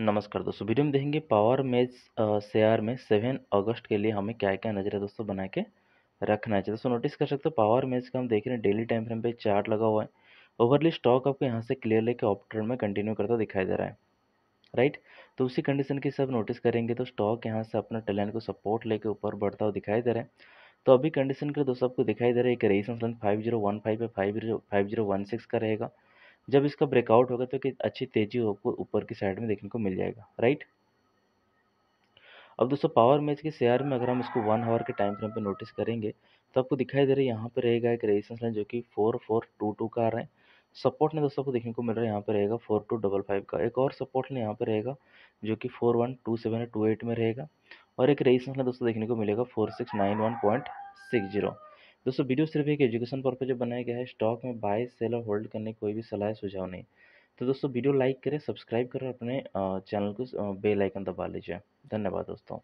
नमस्कार दोस्तों वीडियो में देखेंगे पावर मेज शेयर में सेवन अगस्त के लिए हमें क्या क्या नजर है दोस्तों बना के रखना चाहिए दोस्तों नोटिस कर सकते हो पावर मेज का हम देख रहे हैं डेली टाइम फ्रेम पे चार्ट लगा हुआ है ओवरली स्टॉक आपको यहाँ से क्लियर लेके ऑप ट्रेड में कंटिन्यू करता दिखाई दे रहा है राइट तो उसी कंडीशन के हिसाब नोटिस करेंगे तो स्टॉक यहाँ से अपना टैलेंट को सपोर्ट लेके ऊपर बढ़ता हुआ दिखाई दे रहा है तो अभी कंडीशन के दोस्तों आपको दिखाई दे रहा है एक resistance five zero one five या five zero five zero one six का रहेगा जब इसका ब्रेकआउट होगा तो एक अच्छी तेज़ी आपको ऊपर की साइड में देखने को मिल जाएगा राइट अब दोस्तों पावर मैच के शेयर में अगर हम इसको वन आवर के टाइम फ्रेम पर नोटिस करेंगे तो आपको दिखाई दे रहा है यहाँ पर रहेगा एक रेजिस्टेंस लाइन जो कि फोर फोर टू टू का आ रहा है सपोर्ट ने दोस्तों आपको देखने को मिल रहा है यहाँ पर रहेगा फोर टू डबल फाइव का एक और सपोर्ट ने यहाँ पर रहेगा जो कि four one two seven two eight में रहेगा और एक रेजिस्टेंस लाइन दोस्तों देखने को मिलेगा four six nine one point six zero दोस्तों वीडियो सिर्फ एक एजुकेशन पर्पज बनाया गया है स्टॉक में बाय सेल और होल्ड करने की कोई भी सलाह सुझाव नहीं तो दोस्तों वीडियो लाइक करें सब्सक्राइब करें अपने चैनल को बेल आइकन दबा लीजिए धन्यवाद दोस्तों